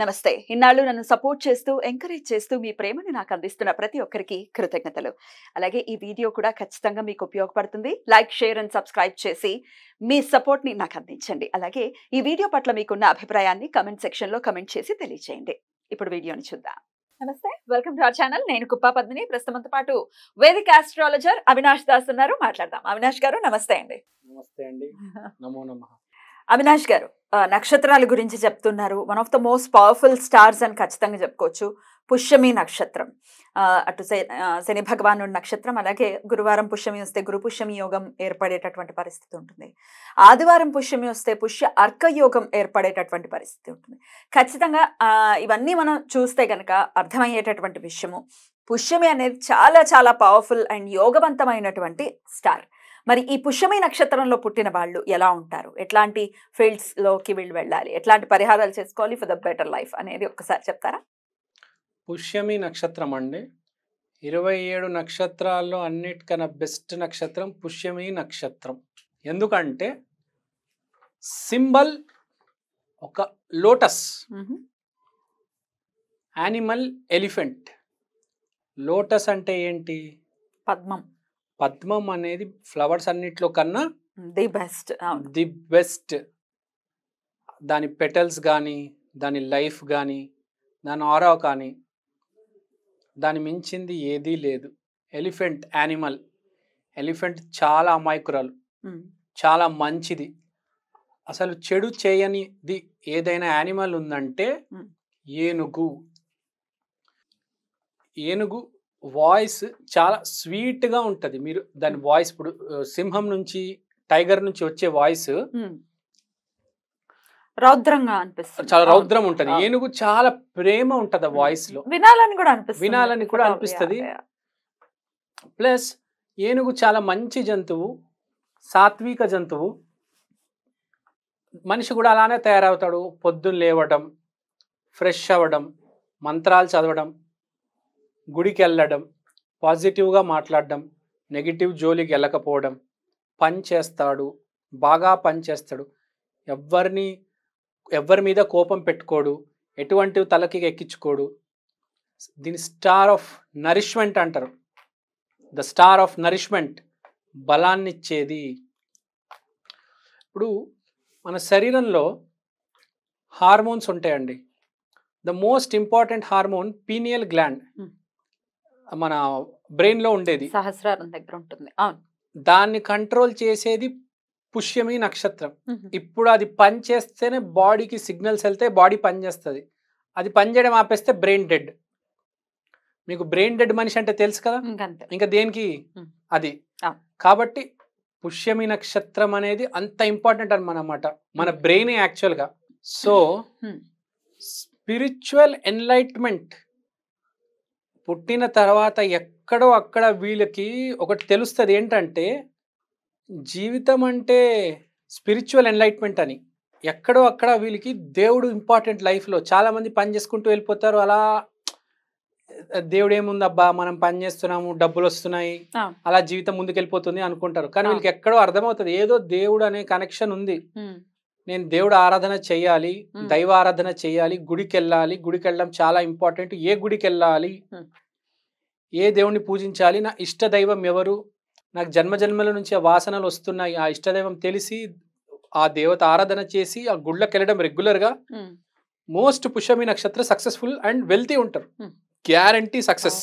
నమస్తే ఇన్నాళ్ళు నన్ను సపోర్ట్ చేస్తూ ఎంకరేజ్ చేస్తూ మీ ప్రేమను నాకు అందిస్తున్న ప్రతి ఒక్కరికి కృతజ్ఞతలు అలాగే ఈ వీడియో కూడా ఖచ్చితంగా మీకు ఉపయోగపడుతుంది లైక్ షేర్ అండ్ సబ్స్క్రైబ్ చేసి మీ సపోర్ట్ని నాకు అందించండి అలాగే ఈ వీడియో పట్ల మీకున్న అభిప్రాయాన్ని కమెంట్ సెక్షన్లో కమెంట్ చేసి తెలియజేయండి ఇప్పుడు వీడియోని చూద్దాం నమస్తే వెల్కమ్ టు అవర్ ఛానల్ నేను కుప్పా పద్మిని ప్రస్తుతంతో పాటు వేదిక ఆస్ట్రాలజర్ అవినాష్ దాస్ ఉన్నారు మాట్లాడదాం అవినాష్ గారు నమస్తే అండి నమస్తే అండి నమో నమ అవినాష్ గారు నక్షత్రాల గురించి చెప్తున్నారు one of the most powerful stars అని ఖచ్చితంగా చెప్పుకోవచ్చు పుష్యమి నక్షత్రం అటు శని భగవానుడి నక్షత్రం అలాగే గురువారం పుష్యమి వస్తే గురు పుష్యమి యోగం ఏర్పడేటటువంటి పరిస్థితి ఉంటుంది ఆదివారం పుష్యమి వస్తే పుష్య అర్క యోగం ఏర్పడేటటువంటి పరిస్థితి ఉంటుంది ఖచ్చితంగా ఇవన్నీ మనం చూస్తే కనుక అర్థమయ్యేటటువంటి విషయము పుష్యమి అనేది చాలా చాలా పవర్ఫుల్ అండ్ యోగవంతమైనటువంటి స్టార్ మరి ఈ పుష్యమై నక్షత్రంలో పుట్టిన వాళ్ళు ఎలా ఉంటారు ఎట్లాంటి ఫీల్డ్స్లోకి వీళ్ళు వెళ్ళాలి ఎట్లాంటి పరిహారాలు చేసుకోవాలి ఫర్ ద బెటర్ లైఫ్ అనేది ఒకసారి చెప్తారా పుష్యమి నక్షత్రం అండి ఇరవై ఏడు నక్షత్రాల్లో అన్నిటికన్నా బెస్ట్ నక్షత్రం పుష్యమి నక్షత్రం ఎందుకంటే సింబల్ ఒక లోటస్ యానిమల్ ఎలిఫెంట్ లోటస్ అంటే ఏంటి పద్మం పద్మం అనేది ఫ్లవర్స్ అన్నిట్లో కన్నా ది బెస్ట్ ది బెస్ట్ దాని పెటల్స్ కానీ దాని లైఫ్ కానీ దాని ఆరో కానీ దాని మించింది ఏదీ లేదు ఎలిఫెంట్ యానిమల్ ఎలిఫెంట్ చాలా అమాయకురాలు చాలా మంచిది అసలు చెడు చేయనిది ఏదైనా యానిమల్ ఉందంటే ఏనుగు ఏనుగు వాయిస్ చాలా స్వీట్గా ఉంటుంది మీరు దాని వాయిస్ ఇప్పుడు సింహం నుంచి టైగర్ నుంచి వచ్చే వాయిస్ రౌద్రంగా అనిపిస్తుంది చాలా రౌద్రం ఉంటుంది ఏనుగు చాలా ప్రేమ ఉంటుంది ఆ వాయిస్ లో వినాలని కూడా అనిపిస్తుంది వినాలని కూడా అనిపిస్తుంది ప్లస్ ఏనుగు చాలా మంచి జంతువు సాత్విక జంతువు మనిషి కూడా అలానే తయారవుతాడు పొద్దున్న లేవడం ఫ్రెష్ అవ్వడం మంత్రాలు చదవడం గుడికి వెళ్ళడం పాజిటివ్గా మాట్లాడడం నెగిటివ్ జోలికి వెళ్ళకపోవడం పని చేస్తాడు బాగా పని చేస్తాడు ఎవరిని ఎవరి మీద కోపం పెట్టుకోడు ఎటువంటి తలకి ఎక్కించుకోడు దీని స్టార్ ఆఫ్ నరిష్మెంట్ అంటారు ద స్టార్ ఆఫ్ నరిష్మెంట్ బలాన్నిచ్చేది ఇప్పుడు మన శరీరంలో హార్మోన్స్ ఉంటాయండి the most important hormone pineal gland మన బ్రెయిన్లో ఉండేది సహస్రం దగ్గర ఉంటుంది అవును దాన్ని కంట్రోల్ చేసేది పుష్యమి నక్షత్రం ఇప్పుడు అది పని చేస్తేనే బాడీకి సిగ్నల్స్ వెళ్తే బాడీ పని చేస్తుంది అది పని చేయడం ఆపేస్తే బ్రెయిన్ డెడ్ మీకు బ్రెయిన్ డెడ్ మనిషి అంటే తెలుసు కదా ఇంకా దేనికి అది కాబట్టి పుష్యమి నక్షత్రం అనేది అంత ఇంపార్టెంట్ మనమాట మన బ్రెయిన్ యాక్చువల్గా సో స్పిరిచువల్ ఎన్లైట్మెంట్ పుట్టిన తర్వాత ఎక్కడో అక్కడ వీళ్ళకి ఒకటి తెలుస్తుంది ఏంటంటే జీవితం అంటే స్పిరిచువల్ ఎన్లైట్మెంట్ అని ఎక్కడో అక్కడ వీళ్ళకి దేవుడు ఇంపార్టెంట్ లైఫ్లో చాలామంది పని చేసుకుంటూ వెళ్ళిపోతారు అలా దేవుడు ఏముందబ్బా మనం పని చేస్తున్నాము డబ్బులు వస్తున్నాయి అలా జీవితం ముందుకెళ్ళిపోతుంది అనుకుంటారు కానీ వీళ్ళకి ఎక్కడో అర్థమవుతుంది ఏదో దేవుడు అనే కనెక్షన్ ఉంది నేను దేవుడు ఆరాధన చేయాలి దైవ ఆరాధన చేయాలి గుడికి వెళ్ళాలి గుడికి వెళ్ళడం చాలా ఇంపార్టెంట్ ఏ గుడికి వెళ్ళాలి ఏ దేవుణ్ణి పూజించాలి నా ఇష్ట దైవం ఎవరు నాకు జన్మజన్మల నుంచి ఆ వాసనలు వస్తున్నాయి ఆ ఇష్టదైవం తెలిసి ఆ దేవత ఆరాధన చేసి ఆ గుళ్ళకి వెళ్ళడం రెగ్యులర్గా మోస్ట్ పుష్యమి నక్షత్ర సక్సెస్ఫుల్ అండ్ వెల్తీ ఉంటారు గ్యారంటీ సక్సెస్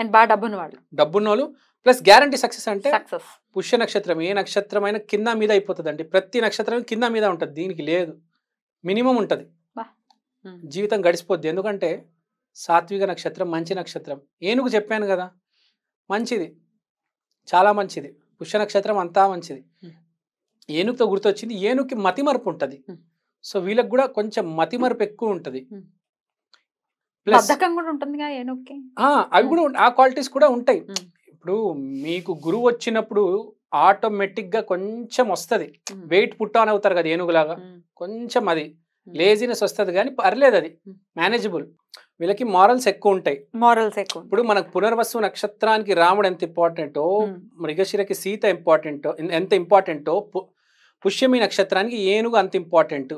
అండ్ బాగా డబ్బున్న వాళ్ళు డబ్బున్న వాళ్ళు ప్లస్ గ్యారంటీ సక్సెస్ అంటే సక్సెస్ పుష్య నక్షత్రం ఏ నక్షత్రమైనా కింద మీద అయిపోతుందండి ప్రతి నక్షత్రం కింద మీద ఉంటుంది దీనికి లేదు మినిమం ఉంటుంది జీవితం గడిచిపోద్ది ఎందుకంటే సాత్విక నక్షత్రం మంచి నక్షత్రం ఏనుగు చెప్పాను కదా మంచిది చాలా మంచిది పుష్య నక్షత్రం అంతా మంచిది ఏనుగుతో గుర్తొచ్చింది ఏనుగుకి మతిమరుపు ఉంటుంది సో వీళ్ళకి కూడా కొంచెం మతిమరుపు ఎక్కువ ఉంటుంది ప్లస్ అవి కూడా ఆ క్వాలిటీస్ కూడా ఉంటాయి ఇప్పుడు మీకు గురువు వచ్చినప్పుడు ఆటోమేటిక్గా కొంచెం వస్తుంది వెయిట్ పుట్ట ఆన్ అవుతారు కదా ఏనుగులాగా కొంచెం అది లేజినెస్ వస్తుంది కానీ పర్లేదు అది మేనేజబుల్ వీళ్ళకి మారల్స్ ఎక్కువ ఉంటాయి మారల్స్ ఎక్కువ ఇప్పుడు మనకు పునర్వసు నక్షత్రానికి రాముడు ఎంత ఇంపార్టెంటో మృగశిరకి సీత ఇంపార్టెంట్ ఎంత ఇంపార్టెంటో పుష్యమి నక్షత్రానికి ఏనుగు అంత ఇంపార్టెంట్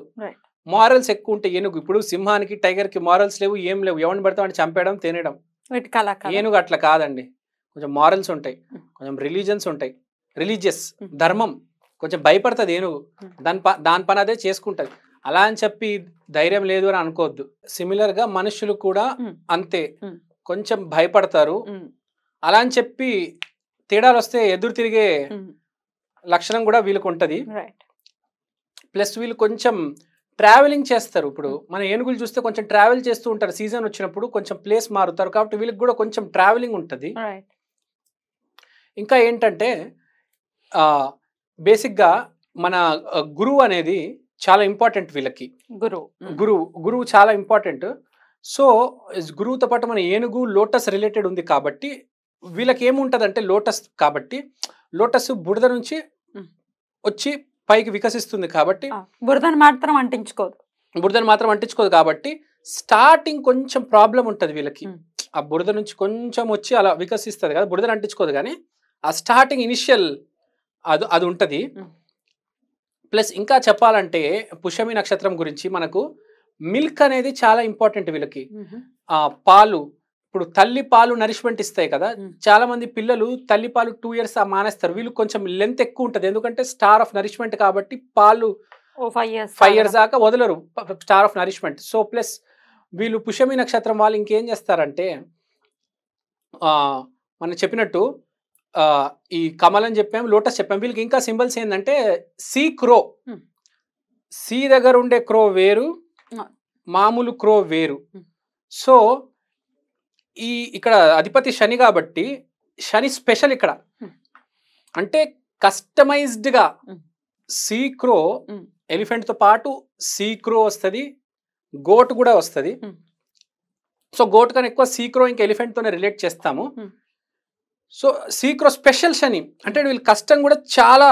మారల్స్ ఎక్కువ ఉంటాయి ఏనుగు ఇప్పుడు సింహానికి టైగర్కి మారల్స్ లేవు ఏం లేవు ఎవరిని పడితే వాడిని చంపేయడం తినడం ఏనుగు అట్లా కాదండి కొంచెం మారల్స్ ఉంటాయి కొంచెం రిలీజన్స్ ఉంటాయి రిలీజియస్ ధర్మం కొంచెం భయపడుతుంది ఏనుగు దాని ప దాని పని అదే చేసుకుంటుంది అలా అని చెప్పి ధైర్యం లేదు అని అనుకోవద్దు సిమిలర్గా మనుషులు కూడా అంతే కొంచెం భయపడతారు అలా అని చెప్పి తేడాలు వస్తే ఎదురు తిరిగే లక్షణం కూడా వీళ్ళకు ఉంటుంది ప్లస్ వీళ్ళు కొంచెం ట్రావెలింగ్ చేస్తారు ఇప్పుడు మన ఏనుగులు చూస్తే కొంచెం ట్రావెల్ చేస్తూ ఉంటారు సీజన్ వచ్చినప్పుడు కొంచెం ప్లేస్ మారుతారు కాబట్టి వీళ్ళకి కూడా కొంచెం ట్రావెలింగ్ ఉంటుంది ఇంకా ఏంటంటే బేసిక్గా మన గురువు అనేది చాలా ఇంపార్టెంట్ వీళ్ళకి గురువు గురువు గురువు చాలా ఇంపార్టెంట్ సో గురువుతో పాటు మన ఏనుగు లోటస్ రిలేటెడ్ ఉంది కాబట్టి వీళ్ళకి ఏముంటుంది అంటే లోటస్ కాబట్టి లోటస్ బురద నుంచి వచ్చి పైకి వికసిస్తుంది కాబట్టి బురదను మాత్రం అంటించుకోదు బురదను మాత్రం అంటించుకోదు కాబట్టి స్టార్టింగ్ కొంచెం ప్రాబ్లం ఉంటుంది వీళ్ళకి ఆ బురద నుంచి కొంచెం వచ్చి అలా వికసిస్తుంది కదా బురదను అంటించుకోదు కానీ ఆ స్టార్టింగ్ ఇనిషియల్ అది అది ఉంటుంది ప్లస్ ఇంకా చెప్పాలంటే పుష్యమి నక్షత్రం గురించి మనకు మిల్క్ అనేది చాలా ఇంపార్టెంట్ వీళ్ళకి ఆ పాలు ఇప్పుడు తల్లి పాలు నరిష్మెంట్ ఇస్తాయి కదా చాలా మంది పిల్లలు తల్లి పాలు టూ ఇయర్స్ మానేస్తారు వీళ్ళు కొంచెం లెంత్ ఎక్కువ ఉంటుంది ఎందుకంటే స్టార్ ఆఫ్ నరిష్మెంట్ కాబట్టి పాలు ఫైవ్ ఇయర్స్ దాకా వదలరు star of nourishment so plus వీళ్ళు పుష్యమి నక్షత్రం వాళ్ళు ఇంకేం చేస్తారంటే మనం చెప్పినట్టు ఈ కమల్ అని చెప్పాము లోటస్ చెప్పాము వీళ్ళకి ఇంకా సింబల్స్ ఏంటంటే సీ క్రో సీ దగ్గర ఉండే క్రో వేరు మామూలు క్రో వేరు సో ఈ ఇక్కడ అధిపతి శని కాబట్టి శని స్పెషల్ ఇక్కడ అంటే కస్టమైజ్డ్గా సీ క్రో ఎలిఫెంట్తో పాటు సీ క్రో వస్తుంది గోట్ కూడా వస్తుంది సో గోట్ కన్నా ఎక్కువ సీ క్రో ఇంకా ఎలిఫెంట్తోనే రిలేట్ చేస్తాము సో సీక్రో స్పెషల్ శని అంటే వీళ్ళు కష్టం కూడా చాలా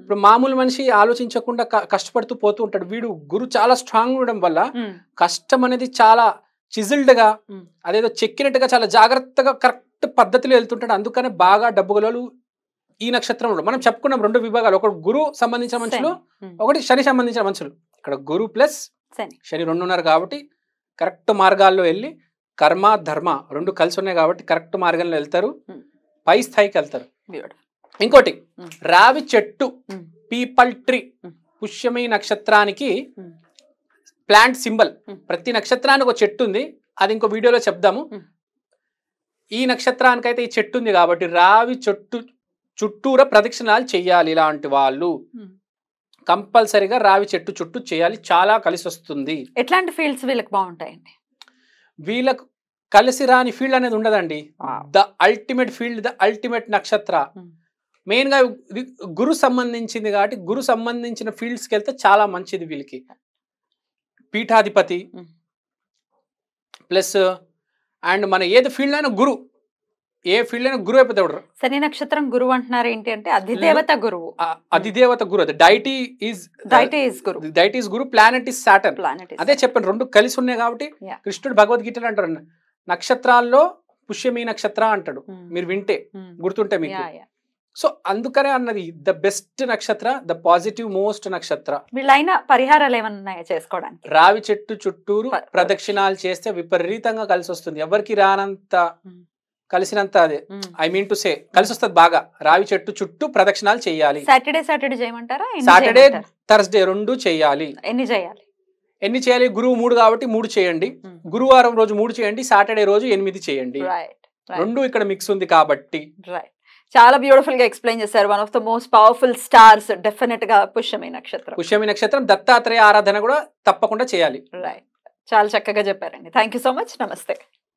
ఇప్పుడు మామూలు మనిషి ఆలోచించకుండా కష్టపడుతూ పోతూ ఉంటాడు వీడు గురు చాలా స్ట్రాంగ్ ఉండడం వల్ల కష్టం అనేది చాలా చిజిల్డ్గా అదేదో చెక్కినట్టుగా చాలా జాగ్రత్తగా కరెక్ట్ పద్ధతిలో వెళ్తుంటాడు అందుకనే బాగా డబ్బు డబ్బుగలలు ఈ నక్షత్రంలో మనం చెప్పుకున్నాం రెండు విభాగాలు ఒకటి గురు సంబంధించిన మనుషులు ఒకటి శని సంబంధించిన మనుషులు ఇక్కడ గురు ప్లస్ శని రెండు ఉన్నారు కాబట్టి కరెక్ట్ మార్గాల్లో వెళ్ళి కర్మ ధర్మ రెండు కలిసి ఉన్నాయి కాబట్టి కరెక్ట్ మార్గంలో వెళ్తారు పై స్థాయికి వెళ్తారు ఇంకోటి రావి చెట్టు పీపల్ ట్రీ పుష్యమీ నక్షత్రానికి ప్లాంట్ సింబల్ ప్రతి నక్షత్రానికి ఒక చెట్టు ఉంది అది ఇంకో వీడియోలో చెప్దాము ఈ నక్షత్రానికైతే ఈ చెట్టు ఉంది కాబట్టి రావి చెట్టు చుట్టూరా ప్రదక్షిణాలు చేయాలి ఇలాంటి వాళ్ళు కంపల్సరిగా రావి చెట్టు చుట్టూ చేయాలి చాలా కలిసి వస్తుంది ఎట్లాంటి ఫీల్డ్స్ వీళ్ళకి బాగుంటాయండి వీళ్ళకు కలిసి రాని ఫీల్డ్ అనేది ఉండదండి the ultimate field the ultimate నక్షత్ర మెయిన్ hmm. గా గురు సంబంధించింది కాబట్టి గురు సంబంధించిన కి వెళ్తే చాలా మంచిది వీళ్ళకి పీఠాధిపతి hmm. ప్లస్ అండ్ మన ఏది ఫీల్డ్ అయినా గురు ఏ ఫీల్డ్ అయినా గురువు అయిపోతాడు శని నక్షత్రం గురువు అంటున్నారు ఏంటి అంటే అధిదేవత గురువు అధిదేవత గురువు అది deity is deity Guru deity is Guru planet is Saturn planet అదే చెప్పండి రెండు కలిసి ఉన్నాయి కాబట్టి కృష్ణుడు భగవద్గీతలు అంటారు నక్షత్రాల్లో పుష్యమీ నక్షత్ర అంటాడు hmm. మీరు వింటే hmm. గుర్తుంటే మీకు సో అందుకనే అన్నది ద బెస్ట్ నక్షత్ర ద పాజిటివ్ మోస్ట్ నక్షత్ర వీళ్ళైన పరిహారాలు ఏమన్నా చేసుకోవడానికి రావి చెట్టు చుట్టూరు ప్రదక్షిణాలు చేస్తే విపరీతంగా కలిసి వస్తుంది ఎవరికి రానంత hmm. కలిసినంత అదే ఐ మీన్ టు సే కలిసి వస్తుంది బాగా రావి చెట్టు చుట్టూ ప్రదక్షిణాలు చేయాలి సాటర్డే సాటర్డే చేయమంటారా సాటర్డే థర్స్డే రెండు చేయాలి ఎన్ని చేయాలి ఎన్ని చేయాలి గురువు మూడు కాబట్టి మూడు చేయండి గురువారం రోజు మూడు చేయండి సాటర్డే రోజు ఎనిమిది చేయండి రెండు ఇక్కడ మిక్స్ ఉంది కాబట్టి రైట్ చాలా బ్యూటిఫుల్ గా ఎక్స్ప్లెయిన్ చేశారు one of the most powerful stars definite గా పుష్యమి నక్షత్రం పుష్యమి నక్షత్రం దత్తాత్రేయ ఆరాధన కూడా తప్పకుండా చేయాలి రైట్ చాలా చక్కగా చెప్పారండి థ్యాంక్ సో మచ్ నమస్తే